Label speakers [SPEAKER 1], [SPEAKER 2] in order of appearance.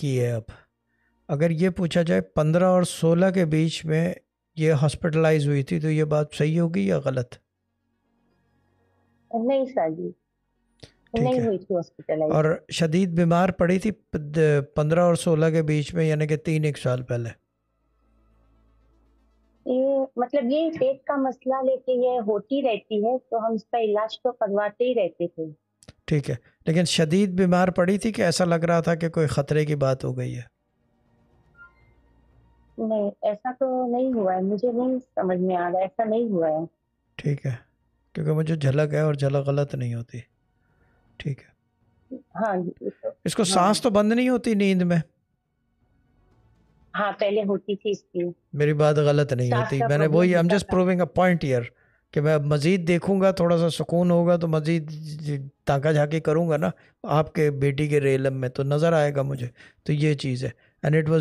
[SPEAKER 1] की है अब अगर ये पूछा जाए पंद्रह और सोलह के बीच में ये हॉस्पिटलाइज हुई थी तो ये बात सही होगी या गलत
[SPEAKER 2] नहीं सर नहीं हुई थी और
[SPEAKER 1] शदीद बीमार पड़ी थी पंद्रह और सोलह के बीच में यानी कि तीन एक साल पहले
[SPEAKER 3] ये मतलब ये पेट का मसला लेके ये होती रहती है तो हम इसका इलाज तो करवाते ही
[SPEAKER 4] रहते थे
[SPEAKER 1] ठीक है लेकिन शदीद बीमार पड़ी थी कि ऐसा लग रहा था कि कोई ख़तरे की बात हो गई है
[SPEAKER 4] नहीं ऐसा तो नहीं हुआ है मुझे नहीं समझ में आ रहा ऐसा नहीं हुआ है
[SPEAKER 1] ठीक है क्योंकि मुझे झलक है और झलक गलत नहीं होती ठीक
[SPEAKER 5] है हाँ जी तो- इसको हाँ, सांस
[SPEAKER 1] तो बंद नहीं होती नींद में
[SPEAKER 5] हाँ पहले होती थी इसकी
[SPEAKER 1] मेरी बात गलत नहीं होती मैंने वही I am just proving a point here कि मैं मज़ीद देखूँगा थोड़ा सा सुकून होगा तो मज़ीद ताका झाके करूँगा ना आपके बेटी के रेलम में तो नज़र आएगा मुझे तो ये चीज़ है एंड इट वॉज